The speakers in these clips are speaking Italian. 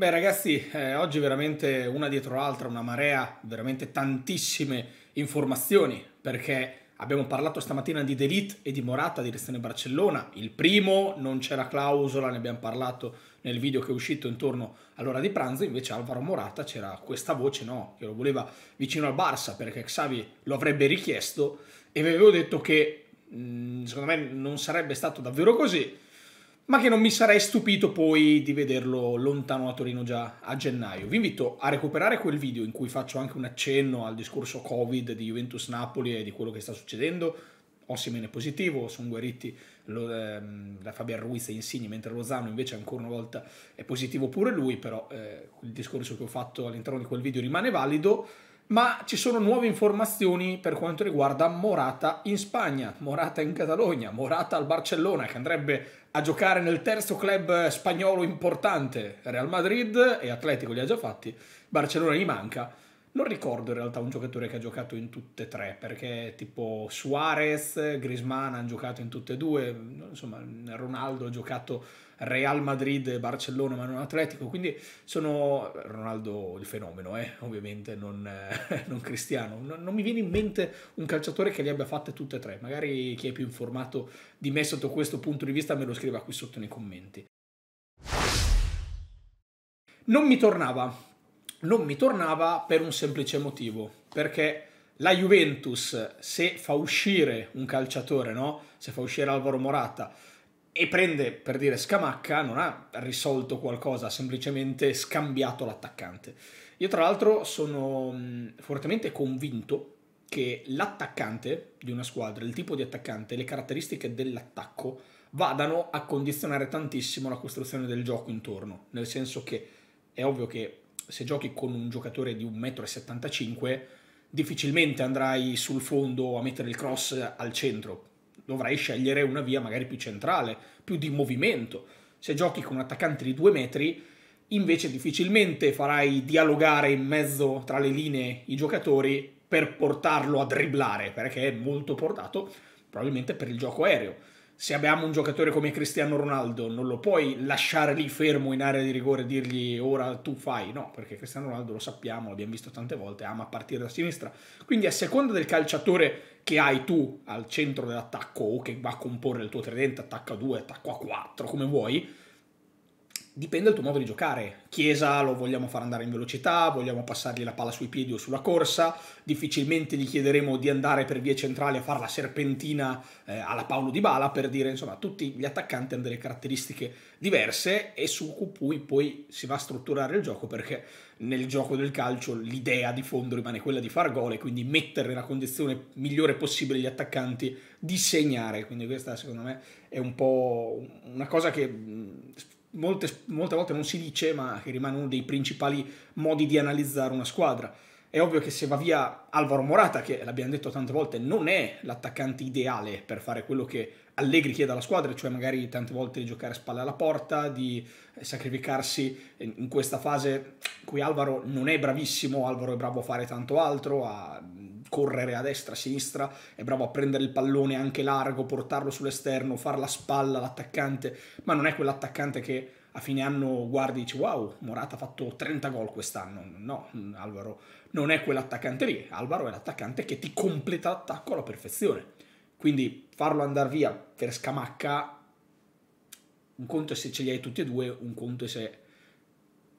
Beh ragazzi, eh, oggi veramente una dietro l'altra, una marea, veramente tantissime informazioni, perché abbiamo parlato stamattina di Delete e di Morata, direzione Barcellona, il primo non c'era clausola, ne abbiamo parlato nel video che è uscito intorno all'ora di pranzo, invece Alvaro Morata c'era questa voce, no, che lo voleva vicino al Barça perché Xavi lo avrebbe richiesto e vi avevo detto che mh, mm, secondo me non sarebbe stato davvero così, ma che non mi sarei stupito poi di vederlo lontano a Torino già a gennaio. Vi invito a recuperare quel video in cui faccio anche un accenno al discorso Covid di Juventus Napoli e di quello che sta succedendo. Ossimene positivo, sono guariti lo, eh, da Fabian Ruiz e Insigni, mentre Lozano invece ancora una volta è positivo pure lui, però eh, il discorso che ho fatto all'interno di quel video rimane valido ma ci sono nuove informazioni per quanto riguarda Morata in Spagna, Morata in Catalogna, Morata al Barcellona che andrebbe a giocare nel terzo club spagnolo importante, Real Madrid e Atletico li ha già fatti, Barcellona gli manca non ricordo in realtà un giocatore che ha giocato in tutte e tre, perché tipo Suarez, Grisman hanno giocato in tutte e due, insomma Ronaldo ha giocato Real Madrid e Barcellona ma non Atletico, quindi sono Ronaldo il fenomeno, eh? ovviamente non, eh, non Cristiano. Non, non, mi viene in mente un calciatore che le abbia fatte tutte e tre, magari chi è più informato di me sotto questo punto di vista me lo scriva qui sotto nei commenti. Non mi tornava non mi tornava per un semplice motivo, perché la Juventus se fa uscire un calciatore, no? se fa uscire Alvaro Morata e prende, per dire, Scamacca, non ha risolto qualcosa, ha semplicemente scambiato l'attaccante. Io tra l'altro sono mm, fortemente convinto che l'attaccante di una squadra, il tipo di attaccante, le caratteristiche dell'attacco vadano a condizionare tantissimo la costruzione del gioco intorno, nel senso che è ovvio che se giochi con un giocatore di 1,75 m, difficilmente andrai sul fondo a mettere il cross al centro. Dovrai scegliere una via magari più centrale, più di movimento. Se giochi con un attaccante di 2 metri, invece difficilmente farai dialogare in mezzo tra le linee i giocatori per portarlo a dribblare, perché è molto portato probabilmente per il gioco aereo se abbiamo un giocatore come Cristiano Ronaldo, non lo puoi lasciare lì fermo in area di rigore e dirgli ora tu fai, no, perché Cristiano Ronaldo lo sappiamo, l'abbiamo visto tante volte, ama partire da sinistra. Quindi a seconda del calciatore che hai tu al centro dell'attacco o che va a comporre il tuo tridente, attacca 2, attacco a 4, come vuoi, dipende dal tuo modo di giocare. Chiesa lo vogliamo far andare in velocità, vogliamo passargli la palla sui piedi o sulla corsa, difficilmente gli chiederemo di andare per vie centrali a fare la serpentina eh, alla Paolo Di Bala per dire, insomma, tutti gli attaccanti hanno delle caratteristiche diverse e su cui poi si va a strutturare il gioco perché nel gioco del calcio l'idea di fondo rimane quella di far gol e quindi mettere nella condizione migliore possibile gli attaccanti di segnare, quindi questa secondo me è un po' una cosa che mm, molte, molte volte non si dice, ma che rimane uno dei principali modi di analizzare una squadra. È ovvio che se va via Alvaro Morata, che l'abbiamo detto tante volte, non è l'attaccante ideale per fare quello che Allegri chiede alla squadra, cioè magari tante volte di giocare a spalle alla porta, di eh, sacrificarsi in questa fase in cui Alvaro non è bravissimo, Alvaro è bravo a fare tanto altro, a correre a destra, a sinistra, è bravo a prendere il pallone anche largo, portarlo sull'esterno, far la spalla all'attaccante, ma non è quell'attaccante che a fine anno guardi e dici wow, Morata ha fatto 30 gol quest'anno. No, Alvaro non è quell'attaccante lì, Alvaro è l'attaccante che ti completa l'attacco alla perfezione. Quindi farlo andare via per scamacca, un conto è se ce li hai tutti e due, un conto è se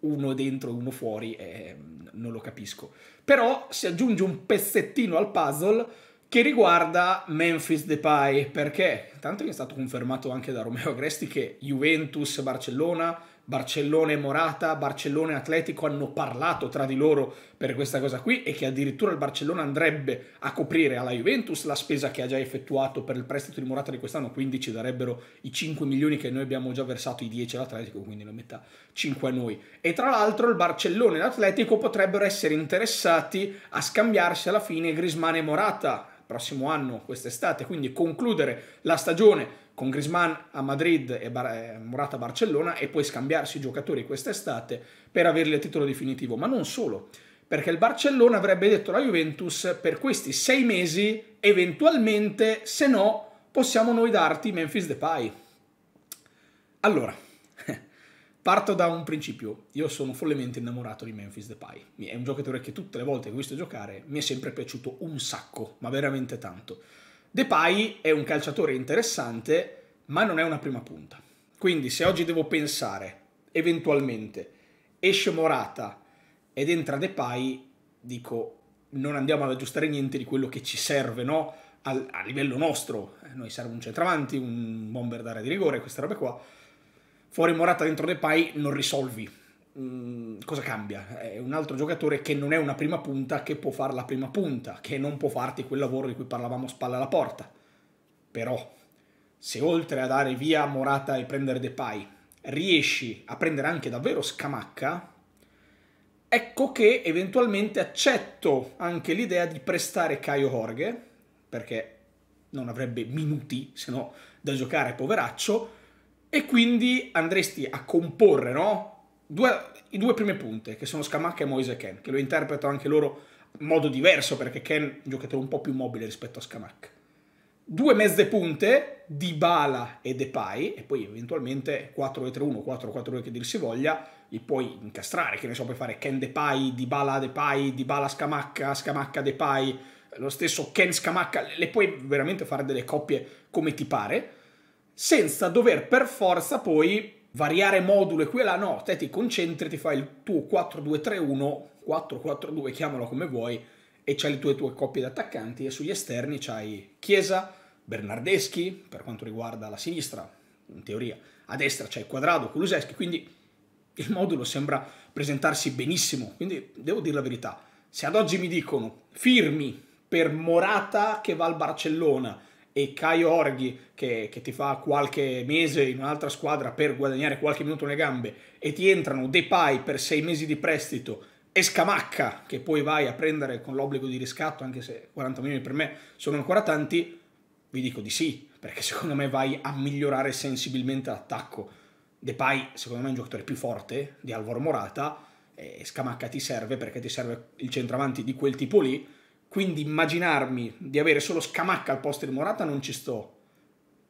uno dentro, e uno fuori, eh, non lo capisco. Però si aggiunge un pezzettino al puzzle che riguarda Memphis Depay, perché tanto è stato confermato anche da Romeo Agresti che Juventus, Barcellona, Barcellona e Morata, Barcellona e Atletico hanno parlato tra di loro per questa cosa qui e che addirittura il Barcellona andrebbe a coprire alla Juventus la spesa che ha già effettuato per il prestito di Morata di quest'anno, quindi ci darebbero i 5 milioni che noi abbiamo già versato, i 10 all'Atletico, quindi la metà 5 a noi. E tra l'altro il Barcellona e l'Atletico potrebbero essere interessati a scambiarsi alla fine Grismane e Morata prossimo anno, quest'estate, quindi concludere la stagione con Grisman a Madrid e Morata a Barcellona e poi scambiarsi i giocatori quest'estate per averli a titolo definitivo, ma non solo, perché il Barcellona avrebbe detto alla Juventus per questi sei mesi eventualmente, se no, possiamo noi darti Memphis Depay. Allora, parto da un principio, io sono follemente innamorato di Memphis Depay, è un giocatore che tutte le volte che ho visto giocare mi è sempre piaciuto un sacco, ma veramente tanto Depay è un calciatore interessante, ma non è una prima punta. Quindi se oggi devo pensare, eventualmente, esce Morata ed entra Depay, dico non andiamo ad aggiustare niente di quello che ci serve, no? Al, a livello nostro, eh, noi serve un centravanti, un bomber d'area di rigore, questa roba qua. Fuori Morata dentro Depay non risolvi Mm, cosa cambia? È un altro giocatore che non è una prima punta, che può fare la prima punta, che non può farti quel lavoro di cui parlavamo spalla alla porta. Però, se oltre a dare via Morata e prendere Depay, riesci a prendere anche davvero Scamacca, ecco che eventualmente accetto anche l'idea di prestare Caio Jorge, perché non avrebbe minuti se no da giocare, poveraccio, e quindi andresti a comporre no? due, i due prime punte, che sono Scamacca e Moise Ken, che lo interpreto anche loro in modo diverso, perché Ken è un giocatore un po' più mobile rispetto a Scamacca. Due mezze punte, Dybala e Depay, e poi eventualmente 4-3-1, 4-4-2 che dir si voglia, li puoi incastrare, che ne so, puoi fare Ken Depay, Dybala Depay, Dybala Scamacca, Scamacca Depay, lo stesso Ken Scamacca, le puoi veramente fare delle coppie come ti pare, senza dover per forza poi variare modulo e qui e là, no, te ti concentri, ti fai il tuo 4-2-3-1, 4-4-2, chiamalo come vuoi, e c'hai le tue, tue coppie attaccanti, e sugli esterni c'hai Chiesa, Bernardeschi, per quanto riguarda la sinistra, in teoria, a destra c'hai Quadrado, Kuluseschi, quindi il modulo sembra presentarsi benissimo, quindi devo dire la verità, se ad oggi mi dicono firmi per Morata che va al Barcellona, e Caio Orghi che, che, ti fa qualche mese in un'altra squadra per guadagnare qualche minuto nelle gambe e ti entrano Depay per sei mesi di prestito e Scamacca che poi vai a prendere con l'obbligo di riscatto anche se 40 milioni per me sono ancora tanti, vi dico di sì perché secondo me vai a migliorare sensibilmente l'attacco. Depay secondo me è un giocatore più forte di Alvaro Morata e Scamacca ti serve perché ti serve il centravanti di quel tipo lì quindi immaginarmi di avere solo Scamacca al posto di Morata non ci sto.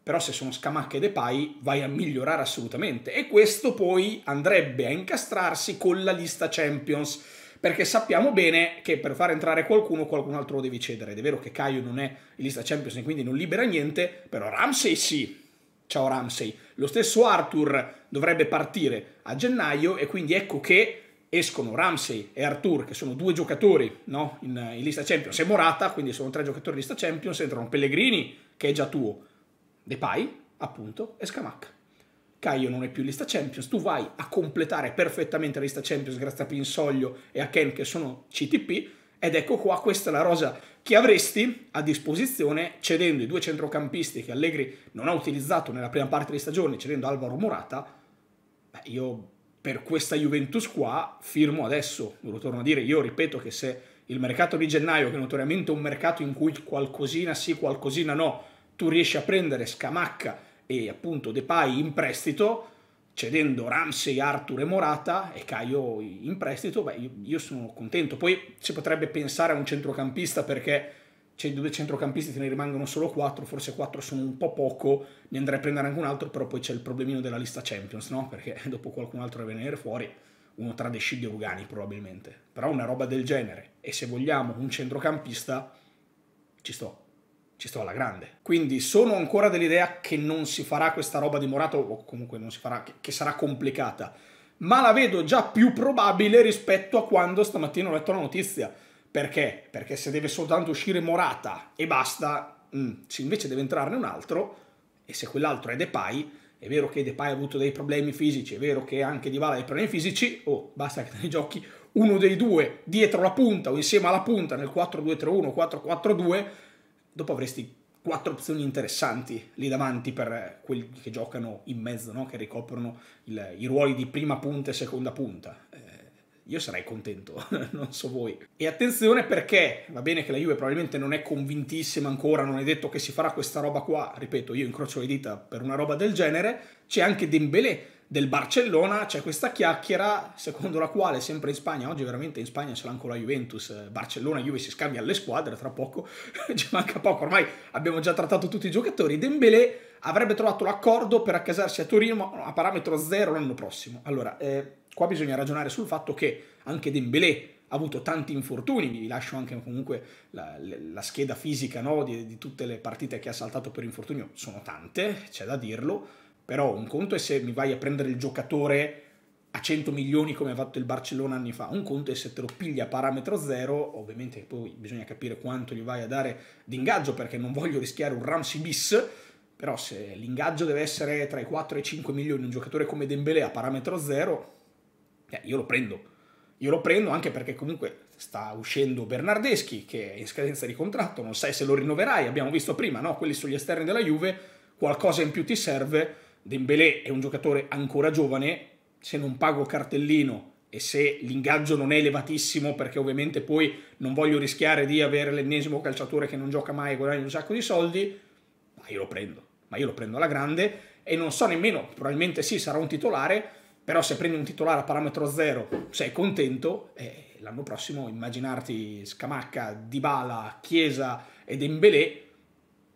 Però se sono Scamacca e Depay vai a migliorare assolutamente. E questo poi andrebbe a incastrarsi con la lista Champions. Perché sappiamo bene che per far entrare qualcuno, qualcun altro lo devi cedere. Ed è vero che Caio non è in lista Champions e quindi non libera niente, però Ramsey sì. Ciao Ramsey. Lo stesso Arthur dovrebbe partire a gennaio e quindi ecco che escono Ramsey e Artur, che sono due giocatori no? in, in, lista Champions, e Morata, quindi sono tre giocatori in lista Champions, entrano Pellegrini, che è già tuo, Depay, appunto, e Scamacca. Caio non è più in lista Champions, tu vai a completare perfettamente la lista Champions grazie a Pinsoglio e a Ken, che sono CTP, ed ecco qua, questa è la rosa che avresti a disposizione cedendo i due centrocampisti che Allegri non ha utilizzato nella prima parte di stagione, cedendo Alvaro Morata, beh, io per questa Juventus qua firmo adesso, ve lo torno a dire, io ripeto che se il mercato di gennaio, che è notoriamente un mercato in cui qualcosina sì, qualcosina no, tu riesci a prendere Scamacca e appunto Depay in prestito, cedendo Ramsey, Arthur e Morata e Caio in prestito, beh, io sono contento. Poi si potrebbe pensare a un centrocampista perché c'è cioè, due centrocampisti, te ne rimangono solo quattro, forse quattro sono un po' poco, ne andrei a prendere anche un altro, però poi c'è il problemino della lista Champions, no? Perché dopo qualcun altro deve venire fuori, uno tra De Sciglio e Rugani probabilmente, però una roba del genere. E se vogliamo un centrocampista, ci sto, ci sto alla grande. Quindi sono ancora dell'idea che non si farà questa roba di Morato, o comunque non si farà, che, che sarà complicata, ma la vedo già più probabile rispetto a quando stamattina ho letto la notizia perché? Perché se deve soltanto uscire Morata e basta, mm, se invece deve entrarne un altro, e se quell'altro è Depay, è vero che Depay ha avuto dei problemi fisici, è vero che anche Di Vala ha dei problemi fisici, oh, basta che te ne giochi uno dei due dietro la punta o insieme alla punta nel 4-2-3-1, 4-4-2, dopo avresti quattro opzioni interessanti lì davanti per quelli che giocano in mezzo, no? che ricoprono il, i ruoli di prima punta e seconda punta. Eh, io sarei contento, non so voi. E attenzione perché va bene che la Juve probabilmente non è convintissima ancora, non è detto che si farà questa roba qua, ripeto, io incrocio le dita per una roba del genere, c'è anche Dembélé del Barcellona, c'è questa chiacchiera secondo la quale sempre in Spagna, oggi veramente in Spagna ce l'ha ancora Juventus, eh, Barcellona, Juve si scambia alle squadre tra poco, ci manca poco, ormai abbiamo già trattato tutti i giocatori, Dembélé avrebbe trovato l'accordo per accasarsi a Torino a parametro zero l'anno prossimo. Allora, eh, qua bisogna ragionare sul fatto che anche Dembélé ha avuto tanti infortuni, vi lascio anche comunque la, la scheda fisica no, di, di, tutte le partite che ha saltato per infortunio, sono tante, c'è da dirlo, però un conto è se mi vai a prendere il giocatore a 100 milioni come ha fatto il Barcellona anni fa, un conto è se te lo pigli a parametro zero, ovviamente poi bisogna capire quanto gli vai a dare di ingaggio perché non voglio rischiare un Ramsey bis, però se l'ingaggio deve essere tra i 4 e i 5 milioni un giocatore come Dembélé a parametro zero, eh, io lo prendo. Io lo prendo anche perché comunque sta uscendo Bernardeschi che è in scadenza di contratto, non sai se lo rinnoverai, abbiamo visto prima, no? quelli sugli esterni della Juve, qualcosa in più ti serve, Dembélé è un giocatore ancora giovane, se non pago cartellino e se l'ingaggio non è elevatissimo perché ovviamente poi non voglio rischiare di avere l'ennesimo calciatore che non gioca mai e guadagna un sacco di soldi, ma io lo prendo, ma io lo prendo alla grande e non so nemmeno, probabilmente sì, sarà un titolare, però se prendi un titolare a parametro zero sei contento eh, l'anno prossimo immaginarti Scamacca, Dybala, Chiesa ed Embelé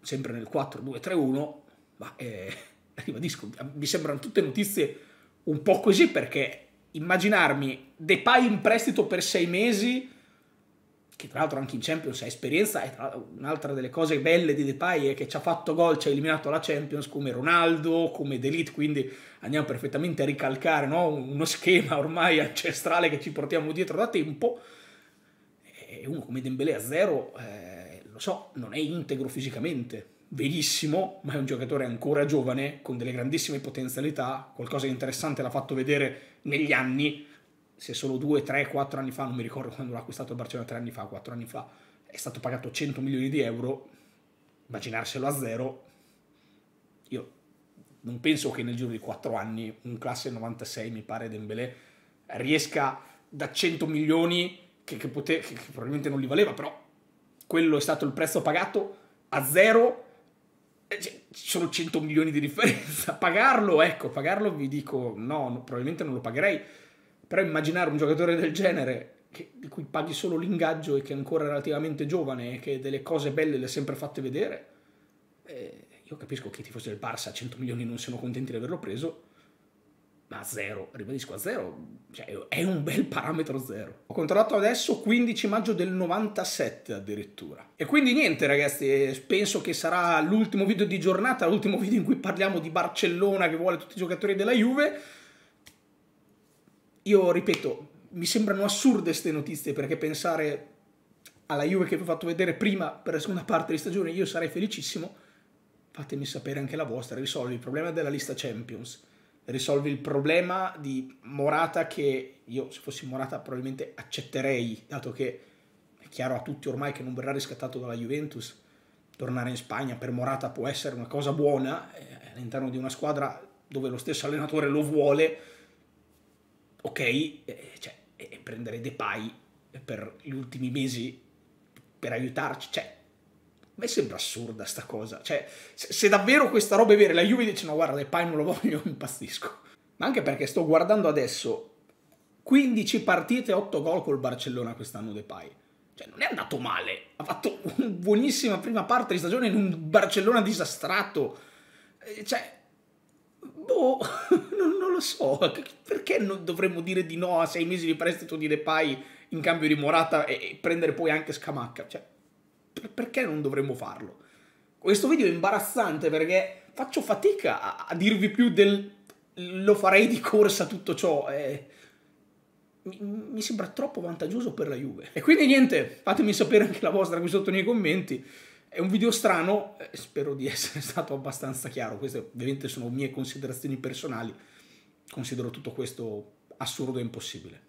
sempre nel 4-2-3-1, ma eh, ribadisco, mi sembrano tutte notizie un po' così perché immaginarmi Depay in prestito per sei mesi che tra l'altro anche in Champions ha esperienza e un'altra delle cose belle di Depay è che ci ha fatto gol, ci ha eliminato la Champions come Ronaldo, come Delite, quindi andiamo perfettamente a ricalcare no? uno schema ormai ancestrale che ci portiamo dietro da tempo e uno come Dembélé a zero, eh, lo so, non è integro fisicamente, verissimo, ma è un giocatore ancora giovane, con delle grandissime potenzialità, qualcosa di interessante l'ha fatto vedere negli anni, se solo 2, 3, 4 anni fa, non mi ricordo quando l'ha acquistato il Barcellona 3 anni fa, 4 anni fa, è stato pagato 100 milioni di euro, immaginarselo a zero, io non penso che nel giro di 4 anni un classe 96, mi pare Dembélé, riesca da 100 milioni, che, che, pote, che, che probabilmente non li valeva, però quello è stato il prezzo pagato, a zero ci sono 100 milioni di differenza. Pagarlo, ecco, pagarlo vi dico no, probabilmente non lo pagherei però immaginare un giocatore del genere che, di cui paghi solo l'ingaggio e che è ancora relativamente giovane e che delle cose belle le ha sempre fatte vedere, eh, io capisco che i tifosi del Barça a 100 milioni non siano contenti di averlo preso, ma a zero, ribadisco a zero, cioè è un bel parametro zero. Ho controllato adesso 15 maggio del 97 addirittura. E quindi niente ragazzi, eh, penso che sarà l'ultimo video di giornata, l'ultimo video in cui parliamo di Barcellona che vuole tutti i giocatori della Juve io ripeto, mi sembrano assurde queste notizie perché pensare alla Juve che vi ho fatto vedere prima per la seconda parte di stagione, io sarei felicissimo. Fatemi sapere anche la vostra, risolvi il problema della lista Champions, risolvi il problema di Morata che io se fossi Morata probabilmente accetterei, dato che è chiaro a tutti ormai che non verrà riscattato dalla Juventus. Tornare in Spagna per Morata può essere una cosa buona eh, all'interno di una squadra dove lo stesso allenatore lo vuole, ok, eh, cioè, eh, prendere Depay per gli ultimi mesi per aiutarci, cioè, a me sembra assurda sta cosa, cioè, se, se davvero questa roba è vera, la Juve dice no guarda Depay non lo voglio, impazzisco, ma anche perché sto guardando adesso 15 partite, 8 gol col Barcellona quest'anno Depay, cioè non è andato male, ha fatto una buonissima prima parte di stagione in un Barcellona disastrato, eh, cioè Boh, non, lo so. Perché dovremmo dire di no a sei mesi di prestito di Depay in cambio di Morata e, prendere poi anche Scamacca? Cioè, perché non dovremmo farlo? Questo video è imbarazzante perché faccio fatica a, a dirvi più del lo farei di corsa tutto ciò. Eh, mi, mi sembra troppo vantaggioso per la Juve. E quindi niente, fatemi sapere anche la vostra qui sotto nei commenti. È un video strano, eh, spero di essere stato abbastanza chiaro, queste ovviamente sono mie considerazioni personali, considero tutto questo assurdo e impossibile.